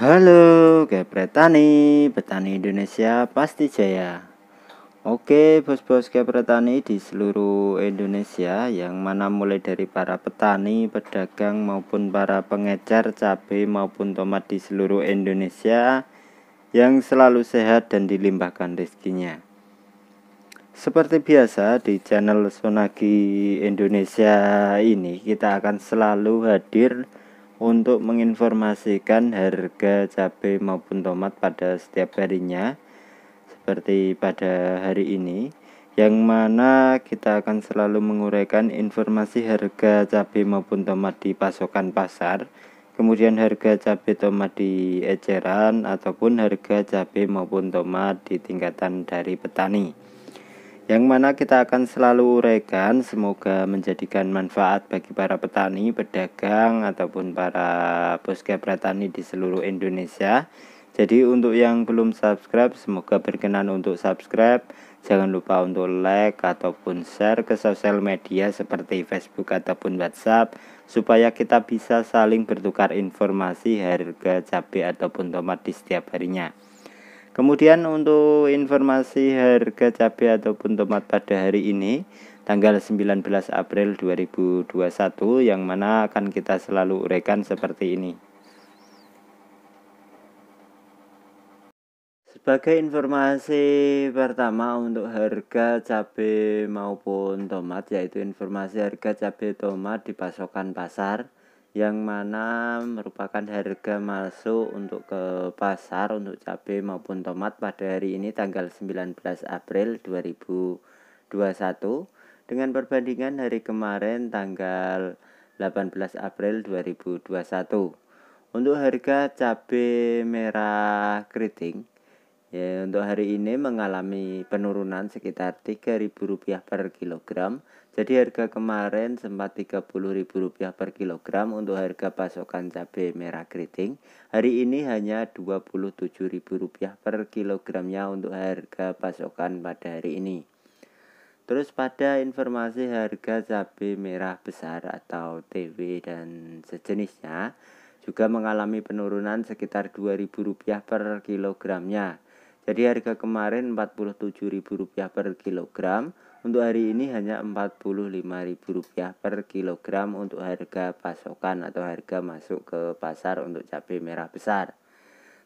Halo, Gepretani, petani Indonesia pasti jaya. Oke, bos-bos Gepretani di seluruh Indonesia yang mana mulai dari para petani, pedagang maupun para pengecer cabai maupun tomat di seluruh Indonesia yang selalu sehat dan dilimpahkan rezekinya. Seperti biasa di channel Sonagi Indonesia ini kita akan selalu hadir untuk menginformasikan harga cabai maupun tomat pada setiap harinya seperti pada hari ini yang mana kita akan selalu menguraikan informasi harga cabai maupun tomat di pasokan pasar kemudian harga cabai tomat di eceran ataupun harga cabai maupun tomat di tingkatan dari petani yang mana kita akan selalu uraikan semoga menjadikan manfaat bagi para petani, pedagang ataupun para bosca petani di seluruh Indonesia. Jadi untuk yang belum subscribe semoga berkenan untuk subscribe. Jangan lupa untuk like ataupun share ke sosial media seperti Facebook ataupun WhatsApp supaya kita bisa saling bertukar informasi harga cabai ataupun tomat di setiap harinya. Kemudian untuk informasi harga cabai ataupun tomat pada hari ini tanggal 19 April 2021 yang mana akan kita selalu rekan seperti ini. Sebagai informasi pertama untuk harga cabai maupun tomat yaitu informasi harga cabai tomat di pasokan pasar yang mana merupakan harga masuk untuk ke pasar untuk cabai maupun tomat pada hari ini tanggal 19 April 2021 dengan perbandingan hari kemarin tanggal 18 April 2021. Untuk harga cabai merah keriting Ya, untuk hari ini mengalami penurunan sekitar Rp3.000 per kilogram. Jadi harga kemarin sempat Rp30.000 per kilogram untuk harga pasokan cabai merah keriting. Hari ini hanya Rp27.000 per kilogramnya untuk harga pasokan pada hari ini. Terus pada informasi harga cabai merah besar atau TW dan sejenisnya juga mengalami penurunan sekitar Rp2.000 per kilogramnya. Jadi harga kemarin Rp47.000 per kilogram, untuk hari ini hanya Rp45.000 per kilogram untuk harga pasokan atau harga masuk ke pasar untuk cabai merah besar.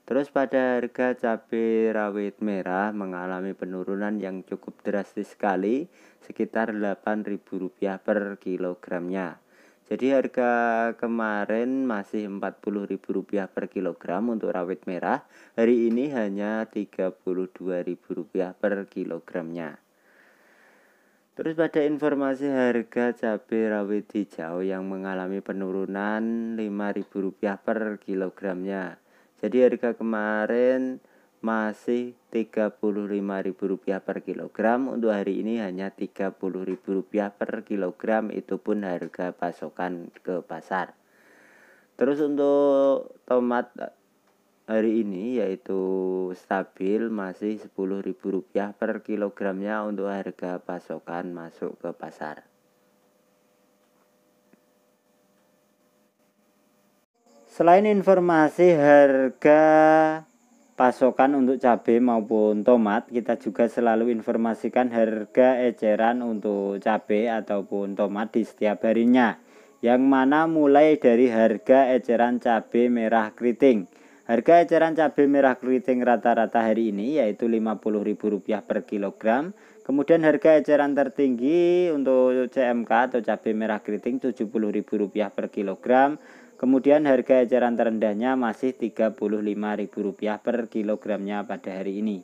Terus pada harga cabai rawit merah mengalami penurunan yang cukup drastis sekali sekitar Rp8.000 per kilogramnya. Jadi harga kemarin masih Rp40.000 per kilogram untuk rawit merah. Hari ini hanya Rp32.000 per kilogramnya. Terus pada informasi harga cabai rawit hijau yang mengalami penurunan Rp5.000 per kilogramnya. Jadi harga kemarin masih Rp35.000 per kilogram untuk hari ini hanya Rp30.000 per kilogram itu pun harga pasokan ke pasar terus untuk tomat hari ini yaitu stabil masih Rp10.000 per kilogramnya untuk harga pasokan masuk ke pasar Selain informasi harga pasokan untuk cabai maupun tomat kita juga selalu informasikan harga eceran untuk cabai ataupun tomat di setiap harinya yang mana mulai dari harga eceran cabai merah keriting harga eceran cabai merah keriting rata-rata hari ini yaitu Rp50.000 per kilogram kemudian harga eceran tertinggi untuk CMK atau cabai merah keriting Rp70.000 per kilogram Kemudian harga eceran terendahnya masih Rp35.000 per kilogramnya pada hari ini.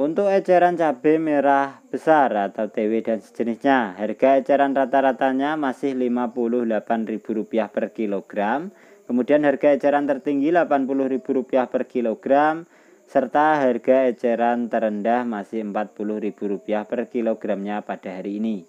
Untuk eceran cabai merah besar atau TW dan sejenisnya, harga eceran rata-ratanya masih Rp58.000 per kilogram, kemudian harga eceran tertinggi Rp80.000 per kilogram, serta harga eceran terendah masih Rp40.000 per kilogramnya pada hari ini.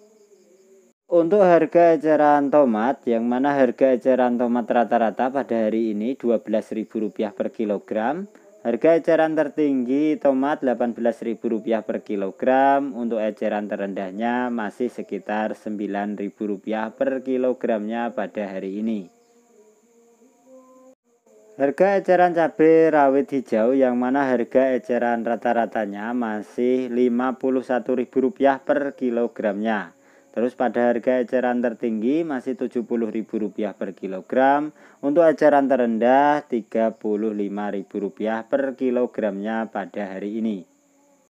Untuk harga eceran tomat yang mana harga eceran tomat rata-rata pada hari ini Rp12.000 per kilogram. Harga eceran tertinggi tomat Rp18.000 per kilogram, untuk eceran terendahnya masih sekitar Rp9.000 per kilogramnya pada hari ini. Harga eceran cabai rawit hijau yang mana harga eceran rata-ratanya masih Rp51.000 per kilogramnya. Terus pada harga eceran tertinggi masih Rp70.000 per kilogram, untuk eceran terendah Rp35.000 per kilogramnya pada hari ini.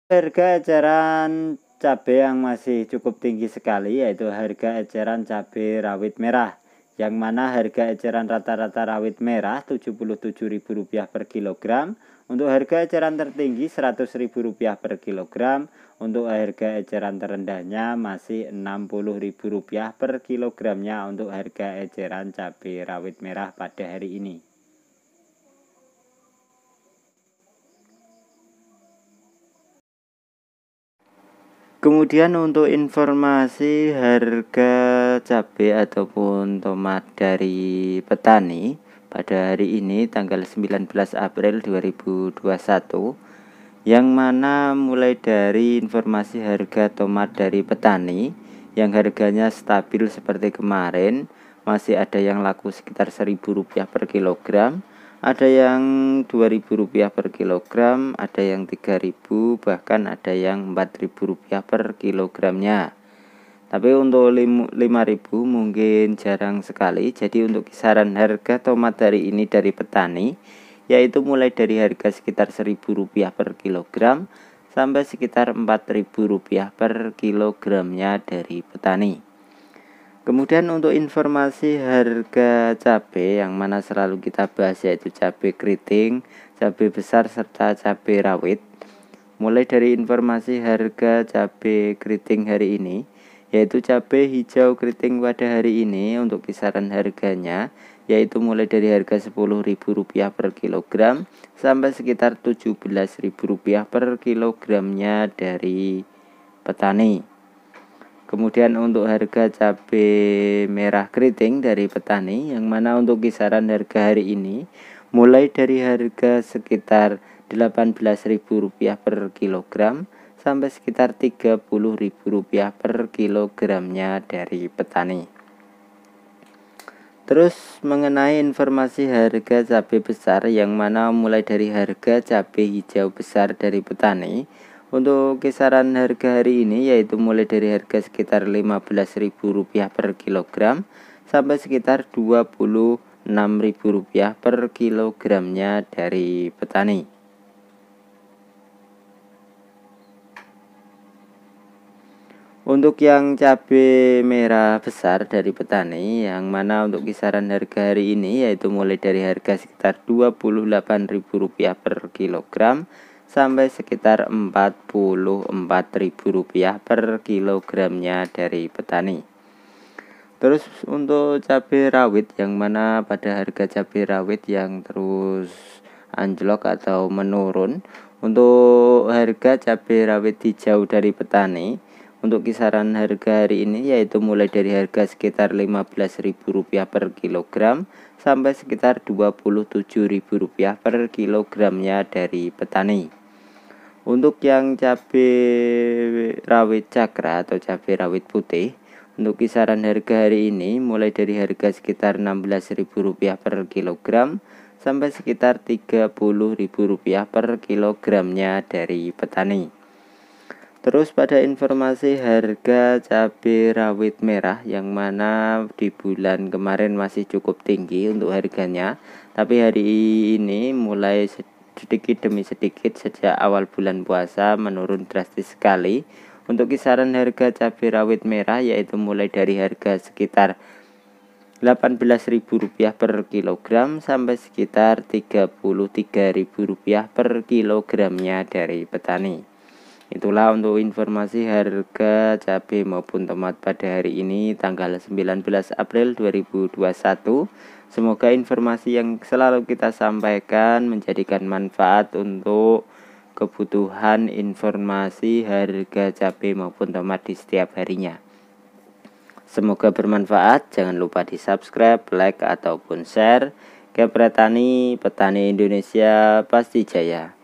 Harga eceran cabai yang masih cukup tinggi sekali yaitu harga eceran cabai rawit merah yang mana harga eceran rata-rata rawit merah Rp77.000 per kilogram, untuk harga eceran tertinggi Rp100.000 per kilogram, untuk harga eceran terendahnya masih Rp60.000 per kilogramnya untuk harga eceran cabai rawit merah pada hari ini. Kemudian untuk informasi harga cabai ataupun tomat dari petani pada hari ini tanggal 19 April 2021 yang mana mulai dari informasi harga tomat dari petani yang harganya stabil seperti kemarin masih ada yang laku sekitar 1000 rupiah per kilogram ada yang 2000 rupiah per kilogram ada yang 3000 bahkan ada yang 4000 rupiah per kilogramnya tapi untuk 5000 mungkin jarang sekali jadi untuk kisaran harga tomat hari ini dari petani yaitu mulai dari harga sekitar 1000 rupiah per kilogram sampai sekitar 4000 rupiah per kilogramnya dari petani Kemudian untuk informasi harga cabai yang mana selalu kita bahas yaitu cabai keriting, cabai besar serta cabai rawit. Mulai dari informasi harga cabai keriting hari ini yaitu cabai hijau keriting pada hari ini untuk kisaran harganya yaitu mulai dari harga Rp10.000 per kilogram sampai sekitar Rp17.000 per kilogramnya dari petani. Kemudian untuk harga cabai merah keriting dari petani yang mana untuk kisaran harga hari ini mulai dari harga sekitar Rp18.000 per kilogram sampai sekitar Rp30.000 per kilogramnya dari petani. Terus mengenai informasi harga cabai besar yang mana mulai dari harga cabai hijau besar dari petani untuk kisaran harga hari ini yaitu mulai dari harga sekitar Rp15.000 per kilogram sampai sekitar Rp26.000 per kilogramnya dari petani. Untuk yang cabai merah besar dari petani yang mana untuk kisaran harga hari ini yaitu mulai dari harga sekitar Rp28.000 per kilogram sampai sekitar Rp44.000 per kilogramnya dari petani. Terus untuk cabai rawit yang mana pada harga cabai rawit yang terus anjlok atau menurun untuk harga cabai rawit di jauh dari petani untuk kisaran harga hari ini yaitu mulai dari harga sekitar Rp15.000 per kilogram sampai sekitar Rp27.000 per kilogramnya dari petani. Untuk yang cabai rawit cakra atau cabai rawit putih, untuk kisaran harga hari ini mulai dari harga sekitar Rp16.000 per kilogram sampai sekitar Rp30.000 per kilogramnya dari petani. Terus pada informasi harga cabai rawit merah yang mana di bulan kemarin masih cukup tinggi untuk harganya, tapi hari ini mulai sedikit demi sedikit sejak awal bulan puasa menurun drastis sekali. Untuk kisaran harga cabai rawit merah yaitu mulai dari harga sekitar Rp18.000 per kilogram sampai sekitar Rp33.000 per kilogramnya dari petani. Itulah untuk informasi harga cabai maupun tomat pada hari ini tanggal 19 April 2021. Semoga informasi yang selalu kita sampaikan menjadikan manfaat untuk kebutuhan informasi harga cabai maupun tomat di setiap harinya. Semoga bermanfaat. Jangan lupa di subscribe, like, ataupun share. Kepretani, petani Indonesia pasti jaya.